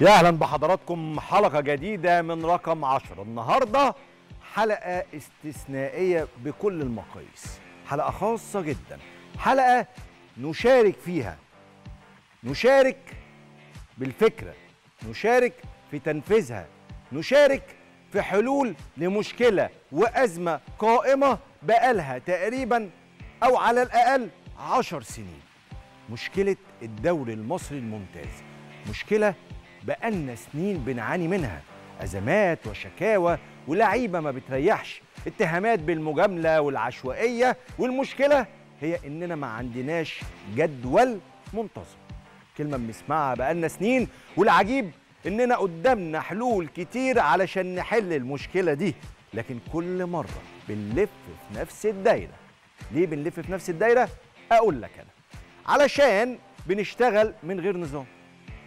يا اهلا بحضراتكم حلقه جديده من رقم 10 النهارده حلقه استثنائيه بكل المقاييس حلقه خاصه جدا حلقه نشارك فيها نشارك بالفكره نشارك في تنفيذها نشارك في حلول لمشكله وازمه قائمه بقالها تقريبا او على الاقل عشر سنين مشكله الدوري المصري الممتاز مشكله بقالنا سنين بنعاني منها أزمات وشكاوى ولعيبة ما بتريحش اتهامات بالمجاملة والعشوائية والمشكلة هي إننا ما عندناش جدول منتظم كلمة بنسمعها بقالنا سنين والعجيب إننا قدامنا حلول كتير علشان نحل المشكلة دي لكن كل مرة بنلف في نفس الدايرة ليه بنلف في نفس الدايرة؟ أقول لك أنا علشان بنشتغل من غير نظام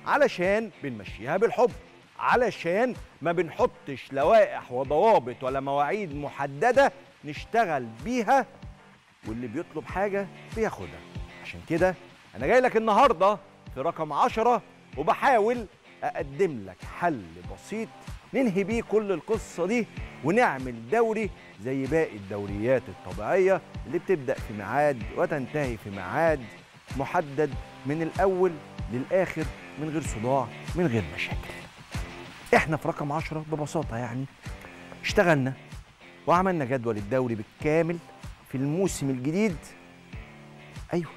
علشان بنمشيها بالحب علشان ما بنحطش لوائح وضوابط ولا مواعيد محددة نشتغل بيها واللي بيطلب حاجة بياخدها عشان كده أنا جاي لك النهاردة في رقم عشرة وبحاول أقدم لك حل بسيط ننهي بيه كل القصة دي ونعمل دوري زي باقي الدوريات الطبيعية اللي بتبدأ في ميعاد وتنتهي في ميعاد محدد من الأول للآخر من غير صداع من غير مشاكل احنا في رقم 10 ببساطه يعني اشتغلنا وعملنا جدول الدوري بالكامل في الموسم الجديد ايوه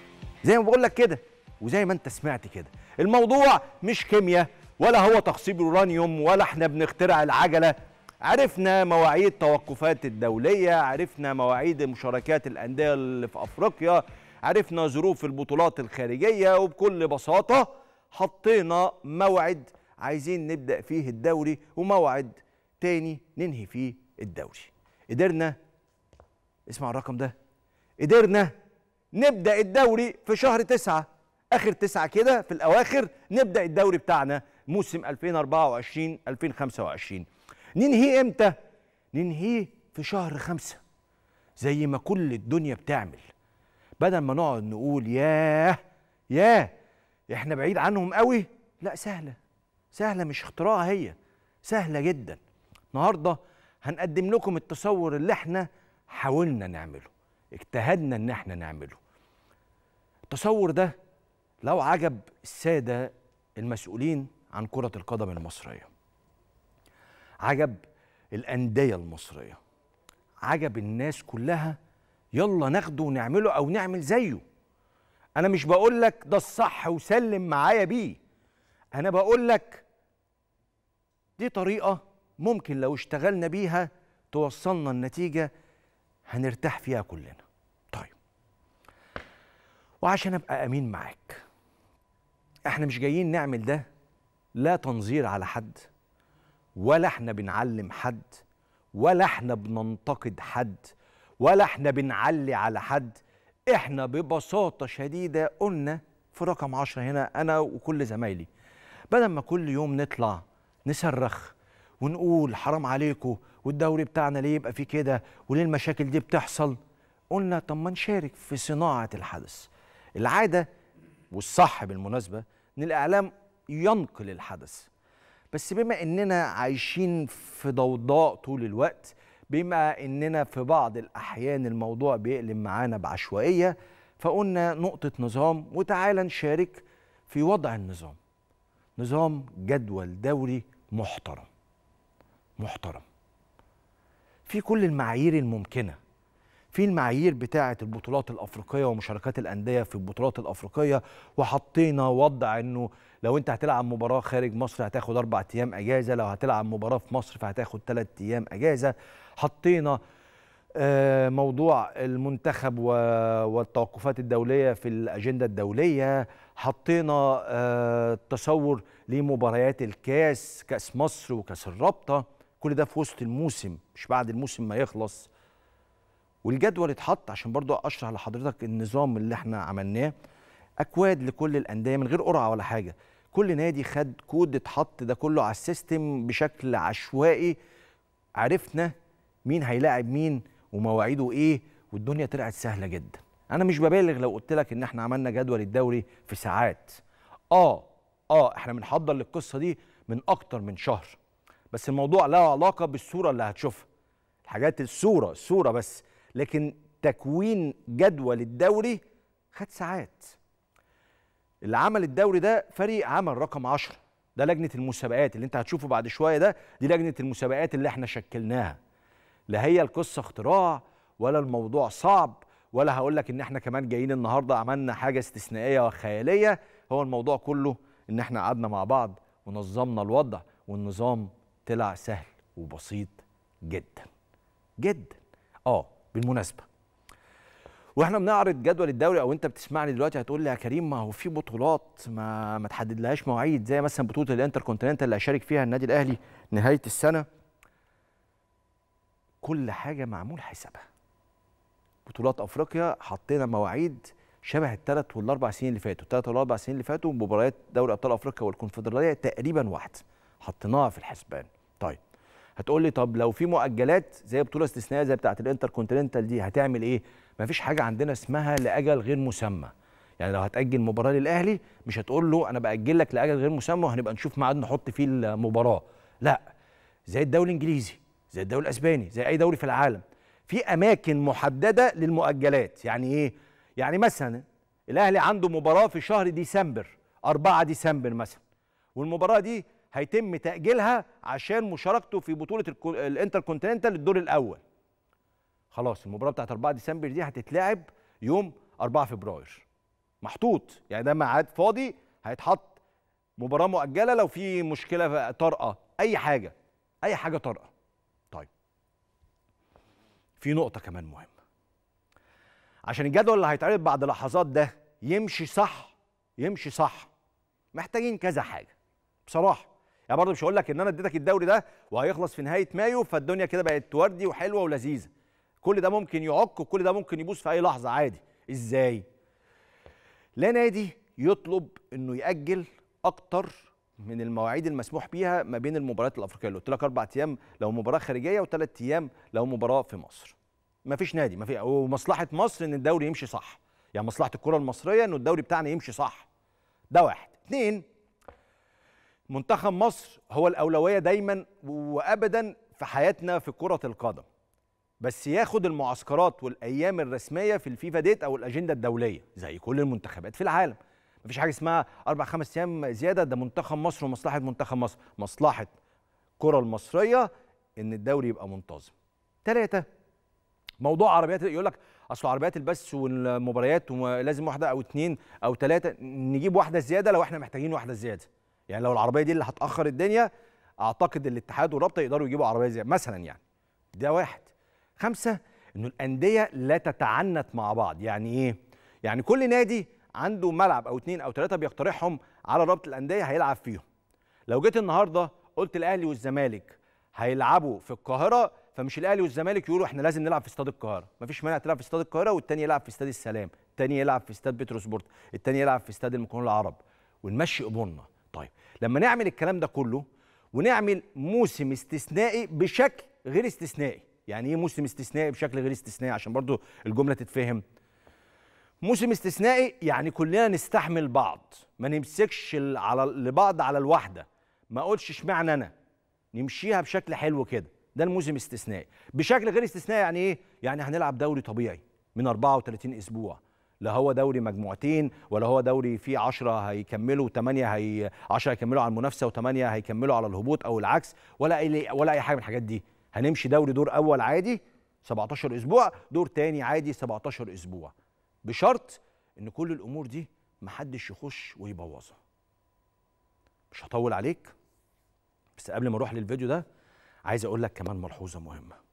زي ما بقول لك كده وزي ما انت سمعت كده الموضوع مش كيمياء ولا هو تخصيب اورانيوم ولا احنا بنخترع العجله عرفنا مواعيد توقفات الدوليه عرفنا مواعيد مشاركات الانديه اللي في افريقيا عرفنا ظروف البطولات الخارجيه وبكل بساطه حطينا موعد عايزين نبدا فيه الدوري وموعد تاني ننهي فيه الدوري قدرنا اسمع الرقم ده قدرنا نبدا الدوري في شهر تسعة اخر تسعة كده في الاواخر نبدا الدوري بتاعنا موسم 2024 2025 ننهيه امتى ننهيه في شهر خمسة زي ما كل الدنيا بتعمل بدل ما نقعد نقول ياه ياه احنا بعيد عنهم قوي لا سهله سهله مش اختراع هي سهله جدا النهارده هنقدم لكم التصور اللي احنا حاولنا نعمله اجتهدنا ان احنا نعمله التصور ده لو عجب الساده المسؤولين عن كره القدم المصريه عجب الانديه المصريه عجب الناس كلها يلا ناخده ونعمله او نعمل زيه انا مش بقول لك ده الصح وسلم معايا بيه انا بقول لك دي طريقه ممكن لو اشتغلنا بيها توصلنا النتيجه هنرتاح فيها كلنا طيب وعشان ابقى امين معاك احنا مش جايين نعمل ده لا تنظير على حد ولا احنا بنعلم حد ولا احنا بننتقد حد ولا احنا بنعلي على حد احنا ببساطه شديده قلنا في رقم 10 هنا انا وكل زمايلي بدل ما كل يوم نطلع نصرخ ونقول حرام عليكم والدوري بتاعنا ليه يبقى فيه كده وليه المشاكل دي بتحصل قلنا طب ما نشارك في صناعه الحدث العاده والصح بالمناسبه ان الاعلام ينقل الحدث بس بما اننا عايشين في ضوضاء طول الوقت بما اننا في بعض الاحيان الموضوع بيقلم معانا بعشوائيه فقلنا نقطه نظام وتعالى نشارك في وضع النظام نظام جدول دوري محترم محترم في كل المعايير الممكنه في المعايير بتاعه البطولات الافريقيه ومشاركات الانديه في البطولات الافريقيه وحطينا وضع انه لو انت هتلعب مباراه خارج مصر هتاخد اربع ايام اجازه لو هتلعب مباراه في مصر فهتاخد ثلاث ايام اجازه حطينا آه، موضوع المنتخب والتوقفات الدوليه في الاجنده الدوليه حطينا آه، تصور لمباريات الكاس كاس مصر وكاس الرابطه كل ده في وسط الموسم مش بعد الموسم ما يخلص والجدول اتحط عشان برضو اشرح لحضرتك النظام اللي احنا عملناه اكواد لكل الانديه من غير قرعه ولا حاجه كل نادي خد كود اتحط ده كله على السيستم بشكل عشوائي عرفنا مين هيلاعب مين ومواعيده ايه والدنيا طلعت سهله جدا انا مش ببالغ لو قلت لك ان احنا عملنا جدول الدوري في ساعات اه اه احنا بنحضر للقصه دي من اكتر من شهر بس الموضوع له علاقه بالصوره اللي هتشوفها الحاجات الصوره الصوره بس لكن تكوين جدول الدوري خد ساعات اللي عمل الدوري ده فريق عمل رقم 10 ده لجنه المسابقات اللي انت هتشوفه بعد شويه ده دي لجنه المسابقات اللي احنا شكلناها لا هي القصه اختراع ولا الموضوع صعب ولا هقول لك ان احنا كمان جايين النهارده عملنا حاجه استثنائيه وخياليه هو الموضوع كله ان احنا قعدنا مع بعض ونظمنا الوضع والنظام طلع سهل وبسيط جدا جدا اه بالمناسبه واحنا بنعرض جدول الدوري او انت بتسمعني دلوقتي هتقول لي يا كريم ما هو في بطولات ما ما تحددلهاش مواعيد زي مثلا بطوله الانتر كونتيننتال اللي هيشارك فيها النادي الاهلي نهايه السنه كل حاجه معمول حسابها بطولات افريقيا حطينا مواعيد شبه الثلاث والاربع سنين اللي فاتوا الثلاث والاربع سنين اللي فاتوا مباريات دوري ابطال افريقيا والكونفدراليه تقريبا واحد حطيناها في الحسبان هتقول لي طب لو في مؤجلات زي بطوله استثنائيه زي بتاعه الانتر كونتيننتال دي هتعمل ايه ما فيش حاجه عندنا اسمها لاجل غير مسمى يعني لو هتاجل مباراه للاهلي مش هتقول له انا باجل لك لاجل غير مسمى وهنبقى نشوف ميعاد نحط فيه المباراه لا زي الدوري الانجليزي زي الدوري الاسباني زي اي دوري في العالم في اماكن محدده للمؤجلات يعني ايه يعني مثلا الاهلي عنده مباراه في شهر ديسمبر 4 ديسمبر مثلا والمباراه دي هيتم تأجيلها عشان مشاركته في بطولة الانتر كونتيننتال للدور الأول خلاص المباراة بتاعت 4 ديسمبر دي هتتلعب يوم 4 فبراير محطوط يعني ده ميعاد فاضي هيتحط مباراة مؤجلة لو في مشكلة طارئة أي حاجة أي حاجة طارئة طيب في نقطة كمان مهمة عشان الجدول اللي هيتعرض بعد لحظات ده يمشي صح يمشي صح محتاجين كذا حاجة بصراحة يعني برضه مش هقول لك ان انا اديتك الدوري ده وهيخلص في نهايه مايو فالدنيا كده بقت وردي وحلوه ولذيذه كل ده ممكن يعك وكل ده ممكن يبوظ في اي لحظه عادي ازاي لا نادي يطلب انه ياجل اكتر من المواعيد المسموح بيها ما بين المباريات الافريقيه اللي قلت لك اربع ايام لو مباراه خارجيه وثلاث ايام لو مباراه في مصر. ما فيش نادي ما في ومصلحه مصر ان الدوري يمشي صح. يعني مصلحه الكره المصريه ان الدوري بتاعنا يمشي صح. ده واحد. اثنين منتخب مصر هو الأولوية دايما وأبدا في حياتنا في كرة القدم بس ياخد المعسكرات والأيام الرسمية في الفيفا ديت أو الأجندة الدولية زي كل المنتخبات في العالم مفيش حاجة اسمها أربع خمس أيام زيادة ده منتخب مصر ومصلحة منتخب مصر مصلحة الكرة المصرية إن الدوري يبقى منتظم تلاتة موضوع عربيات يقول لك اصل عربيات البث والمباريات ولازم واحده او اثنين او ثلاثه نجيب واحده زياده لو احنا محتاجين واحده زياده يعني لو العربيه دي اللي هتاخر الدنيا اعتقد الاتحاد والرابطه يقدروا يجيبوا عربيه زي مثلا يعني ده واحد خمسه انه الانديه لا تتعنت مع بعض يعني ايه يعني كل نادي عنده ملعب او اتنين او تلاته بيقترحهم على رابط الانديه هيلعب فيهم لو جيت النهارده قلت الاهلي والزمالك هيلعبوا في القاهره فمش الاهلي والزمالك يقولوا احنا لازم نلعب في استاد القاهره مفيش مانع تلعب في استاد القاهره والتاني يلعب في استاد السلام التاني يلعب في استاد بتروسبورت التاني يلعب في استاد المكون العرب ونمشي امورنا طيب لما نعمل الكلام ده كله ونعمل موسم استثنائي بشكل غير استثنائي يعني ايه موسم استثنائي بشكل غير استثنائي عشان برضو الجمله تتفهم موسم استثنائي يعني كلنا نستحمل بعض ما نمسكش على لبعض على الواحده ما اقولش اشمعنى انا نمشيها بشكل حلو كده ده الموسم استثنائي بشكل غير استثنائي يعني ايه يعني هنلعب دوري طبيعي من 34 اسبوع لا هو دوري مجموعتين ولا هو دوري فيه 10 هيكملوا 8 هي 10 هيكملوا على المنافسه و8 هيكملوا على الهبوط او العكس ولا اي ولا اي حاجه من الحاجات دي هنمشي دوري دور اول عادي 17 اسبوع دور تاني عادي 17 اسبوع بشرط ان كل الامور دي محدش يخش ويبوظها مش هطول عليك بس قبل ما اروح للفيديو ده عايز اقول لك كمان ملحوظه مهمه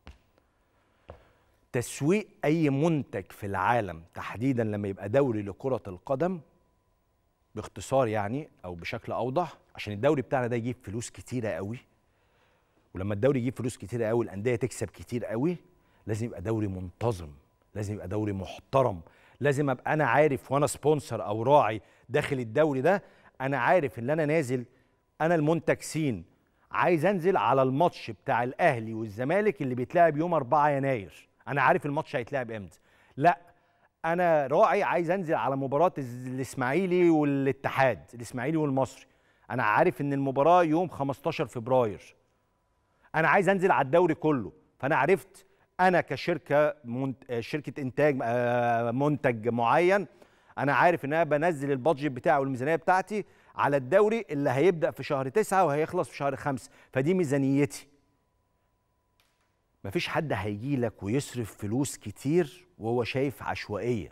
تسويق اي منتج في العالم تحديدا لما يبقى دوري لكره القدم باختصار يعني او بشكل اوضح عشان الدوري بتاعنا ده يجيب فلوس كتيره قوي ولما الدوري يجيب فلوس كتيره قوي الانديه تكسب كتير قوي لازم يبقى دوري منتظم لازم يبقى دوري محترم لازم ابقى انا عارف وانا سبونسر او راعي داخل الدوري ده انا عارف ان انا نازل انا المنتج سين عايز انزل على الماتش بتاع الاهلي والزمالك اللي بيتلعب يوم 4 يناير انا عارف الماتش هيتلعب امتى لا انا راعي عايز انزل على مباراه الاسماعيلي والاتحاد الاسماعيلي والمصري انا عارف ان المباراه يوم 15 فبراير انا عايز انزل على الدوري كله فانا عرفت انا كشركه منت... شركه انتاج آه، منتج معين انا عارف ان انا بنزل البادجت بتاعي والميزانيه بتاعتي على الدوري اللي هيبدا في شهر 9 وهيخلص في شهر 5 فدي ميزانيتي مفيش حد هيجي لك ويصرف فلوس كتير وهو شايف عشوائيه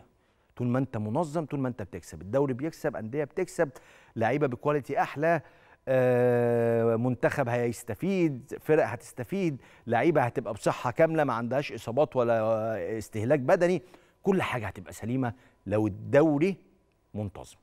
طول ما انت منظم طول ما انت بتكسب الدوري بيكسب انديه بتكسب لعيبه بكواليتي احلى آه، منتخب هيستفيد فرق هتستفيد لعيبه هتبقى بصحه كامله ما عندهاش اصابات ولا استهلاك بدني كل حاجه هتبقى سليمه لو الدوري منتظم